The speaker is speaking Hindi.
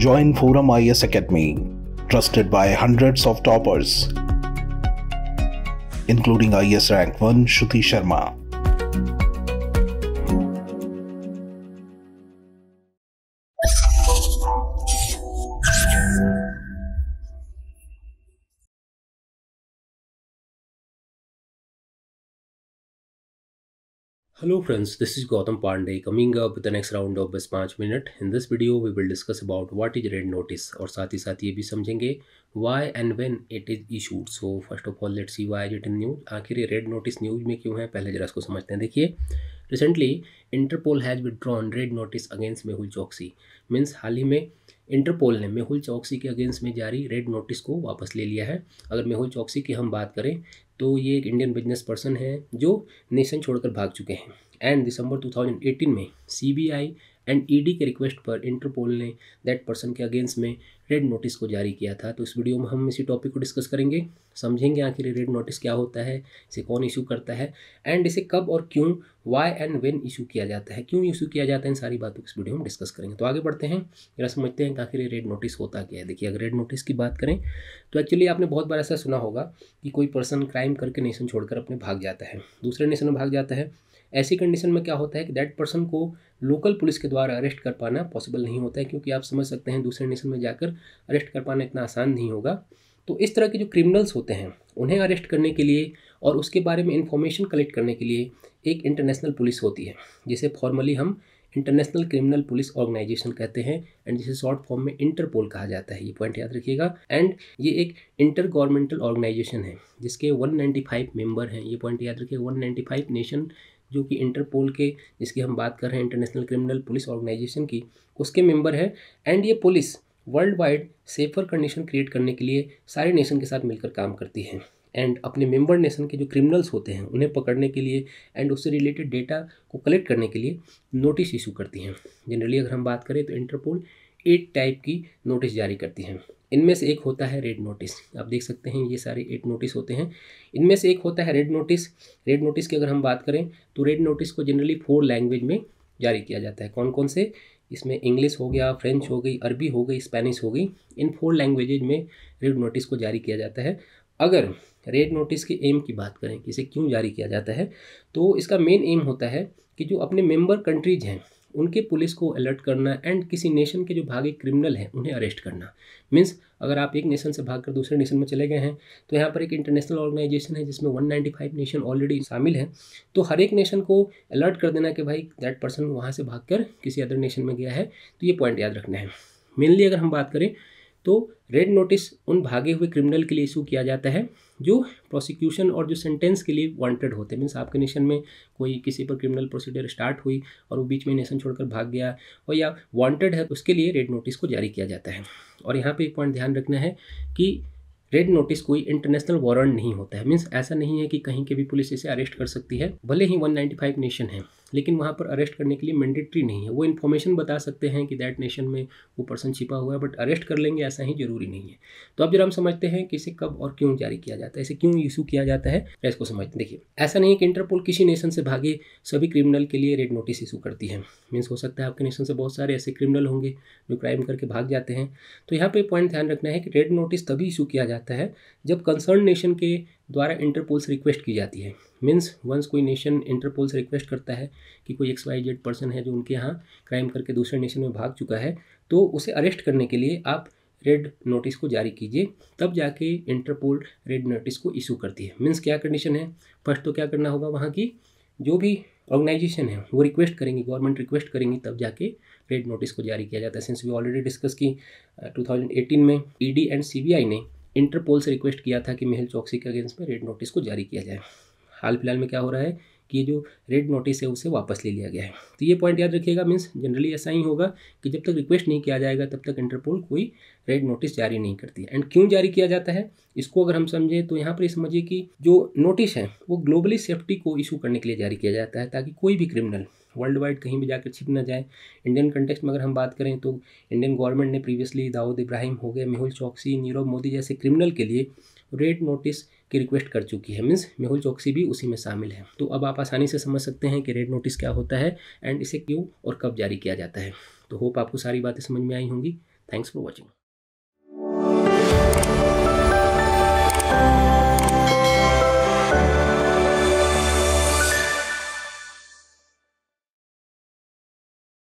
join Forum IS Academy, trusted by hundreds of toppers, including IS rank 1 Shruti Sharma. Hello friends, this is Gautam Pandey coming up with the next round of बस पाँच minute in this video we will discuss about what is red notice और साथ ही साथ ये भी समझेंगे why and when it is issued so first of all let's see why is it in news आखिर ये रेड नोटिस न्यूज में क्यों है पहले जरा इसको समझते हैं देखिए recently Interpol has withdrawn red notice against Mehul Choksi means हाल ही में इंटरपोल ने मेहुल चौकसी के अगेंस्ट में जारी रेड नोटिस को वापस ले लिया है अगर मेहुल चौकसी की हम बात करें तो ये एक इंडियन बिजनेस पर्सन है जो नेशन छोड़कर भाग चुके हैं एंड दिसंबर 2018 में सीबीआई एंड ईडी e के रिक्वेस्ट पर इंटरपोल ने दैट पर्सन के अगेंस्ट में रेड नोटिस को जारी किया था तो इस वीडियो में हम इसी टॉपिक को डिस्कस करेंगे समझेंगे आखिर रेड नोटिस क्या होता है इसे कौन इशू करता है एंड इसे कब और क्यों वाई एंड वेन इशू किया जाता है क्यों इशू किया जाता है इन सारी बातों को इस वीडियो में डिस्कस करेंगे तो आगे बढ़ते हैं जरा समझते हैं कि आखिर रेड नोटिस होता क्या है देखिए अगर रेड नोटिस की बात करें तो एक्चुअली आपने बहुत बार ऐसा सुना होगा कि कोई पर्सन क्राइम करके नेशन छोड़कर अपने भाग जाता है दूसरे नेशन में भाग जाता है ऐसी कंडीशन में क्या होता है कि दैट पर्सन को लोकल पुलिस के द्वारा अरेस्ट कर पाना पॉसिबल नहीं होता है क्योंकि आप समझ सकते हैं दूसरे नेशन में जाकर अरेस्ट कर पाना इतना आसान नहीं होगा तो इस तरह के जो क्रिमिनल्स होते हैं उन्हें अरेस्ट करने के लिए और उसके बारे में इंफॉर्मेशन कलेक्ट करने के लिए एक इंटरनेशनल पुलिस होती है जिसे फॉर्मली हम इंटरनेशनल क्रिमिनल पुलिस ऑर्गेनाइजेशन कहते हैं एंड जिसे शॉर्ट फॉर्म में इंटरपोल कहा जाता है ये पॉइंट याद रखिएगा एंड ये एक इंटर गवर्नमेंटल ऑर्गेनाइजेशन है जिसके 195 मेंबर हैं ये पॉइंट याद रखिएगा 195 नेशन जो कि इंटरपोल के जिसकी हम बात कर रहे हैं इंटरनेशनल क्रिमिनल पुलिस ऑर्गेनाइजेशन की उसके मेंबर है एंड ये police world wide safer condition create करने के लिए सारे नेशन के साथ मिलकर काम करती है एंड अपने मेंबर नेशन के जो क्रिमिनल्स होते हैं उन्हें पकड़ने के लिए एंड उससे रिलेटेड डेटा को कलेक्ट करने के लिए नोटिस इशू करती हैं जनरली अगर हम बात करें तो इंटरपोल एट टाइप की नोटिस जारी करती हैं इनमें से एक होता है रेड नोटिस आप देख सकते हैं ये सारे एट नोटिस होते हैं इनमें से एक होता है रेड नोटिस रेड नोटिस की अगर हम बात करें तो रेड नोटिस को जनरली फोर लैंग्वेज में जारी किया जाता है कौन कौन से इसमें इंग्लिश हो गया फ्रेंच हो गई अरबी हो गई स्पेनिश हो गई इन फोर लैंग्वेजेज में रेड नोटिस को जारी किया जाता है अगर रेड नोटिस के एम की बात करें कि इसे क्यों जारी किया जाता है तो इसका मेन एम होता है कि जो अपने मेंबर कंट्रीज हैं उनके पुलिस को अलर्ट करना एंड किसी नेशन के जो भागे क्रिमिनल हैं उन्हें अरेस्ट करना मीन्स अगर आप एक नेशन से भागकर दूसरे नेशन में चले गए हैं तो यहाँ पर एक इंटरनेशनल ऑर्गेनाइजेशन है जिसमें 195 नेशन ऑलरेडी शामिल हैं तो हर एक नेशन को अलर्ट कर देना कि भाई दैट पर्सन वहाँ से भाग किसी अदर नेशन में गया है तो ये पॉइंट याद रखना है मेनली अगर हम बात करें तो रेड नोटिस उन भागे हुए क्रिमिनल के लिए इशू किया जाता है जो प्रोसिक्यूशन और जो सेंटेंस के लिए वांटेड होते हैं मीन्स आपके नेशन में कोई किसी पर क्रिमिनल प्रोसीडर स्टार्ट हुई और वो बीच में नेशन छोड़कर भाग गया और या वांटेड है तो उसके लिए रेड नोटिस को जारी किया जाता है और यहाँ पर एक पॉइंट ध्यान रखना है कि रेड नोटिस कोई इंटरनेशनल वारंट नहीं होता है मीन्स ऐसा नहीं है कि कहीं के भी पुलिस इसे अरेस्ट कर सकती है भले ही 195 नेशन है लेकिन वहाँ पर अरेस्ट करने के लिए मैंडेटरी नहीं है वो इन्फॉर्मेशन बता सकते हैं कि दैट नेशन में वो पर्सन छिपा हुआ है बट अरेस्ट कर लेंगे ऐसा ही जरूरी नहीं है तो अब जरा हम समझते हैं कि इसे कब और क्यों जारी किया जाता है इसे क्यों इशू किया जाता है इसको समझते हैं देखिए ऐसा नहीं है कि इंटरपोल किसी नेशन से भागे सभी क्रिमिनल के लिए रेड नोटिस इशू करती है मीन्स हो सकता है आपके नेशन से बहुत सारे ऐसे क्रिमिनल होंगे जो क्राइम करके भाग जाते हैं तो यहाँ पर पॉइंट ध्यान रखना है कि रेड नोटिस तभी इशू किया जाता है जब कंसर्न नेशन के द्वारा इंटरपोल से रिक्वेस्ट की जाती है मीन्स वंस कोई नेशन इंटरपोल से रिक्वेस्ट करता है कि कोई एक्स वाई जेड पर्सन है जो उनके यहाँ क्राइम करके दूसरे नेशन में भाग चुका है तो उसे अरेस्ट करने के लिए आप रेड नोटिस को जारी कीजिए तब जाके इंटरपोल रेड नोटिस को इशू करती है मीन्स क्या कंडीशन है फर्स्ट तो क्या करना होगा वहाँ की जो भी ऑर्गेनाइजेशन है वो रिक्वेस्ट करेंगी गवर्नमेंट रिक्वेस्ट करेंगी तब जाके रेड नोटिस को जारी किया जाता है सिंस वी ऑलरेडी डिस्कस की 2018 में ईडी एंड सीबीआई ने इंटरपोल से रिक्वेस्ट किया था कि मेहल चौकसी के अगेंस्ट में रेड नोटिस को जारी किया जाए हाल फिलहाल में क्या हो रहा है कि ये जो रेड नोटिस है उसे वापस ले लिया गया है तो ये पॉइंट याद रखिएगा मीन्स जनरली ऐसा ही होगा कि जब तक रिक्वेस्ट नहीं किया जाएगा तब तक इंटरपोल कोई रेड नोटिस जारी नहीं करती एंड क्यों जारी किया जाता है इसको अगर हम समझें तो यहाँ पर समझिए कि जो नोटिस है वो ग्लोबली सेफ्टी को इशू करने के लिए जारी किया जाता है ताकि कोई भी क्रिमिनल वर्ल्ड वाइड कहीं भी जाकर छिप ना जाए इंडियन कंटेक्स्ट में अगर हम बात करें तो इंडियन गवर्नमेंट ने प्रीवियसली दाऊद इब्राहिम हो गए मेहुल चौकसी नीरव मोदी जैसे क्रिमिनल के लिए रेड नोटिस की रिक्वेस्ट कर चुकी है मीन्स मेहुल चौकसी भी उसी में शामिल है तो अब आप आसानी से समझ सकते हैं कि रेड नोटिस क्या होता है एंड इसे क्यों और कब जारी किया जाता है तो होप आपको सारी बातें समझ में आई होंगी थैंक्स फॉर वॉचिंग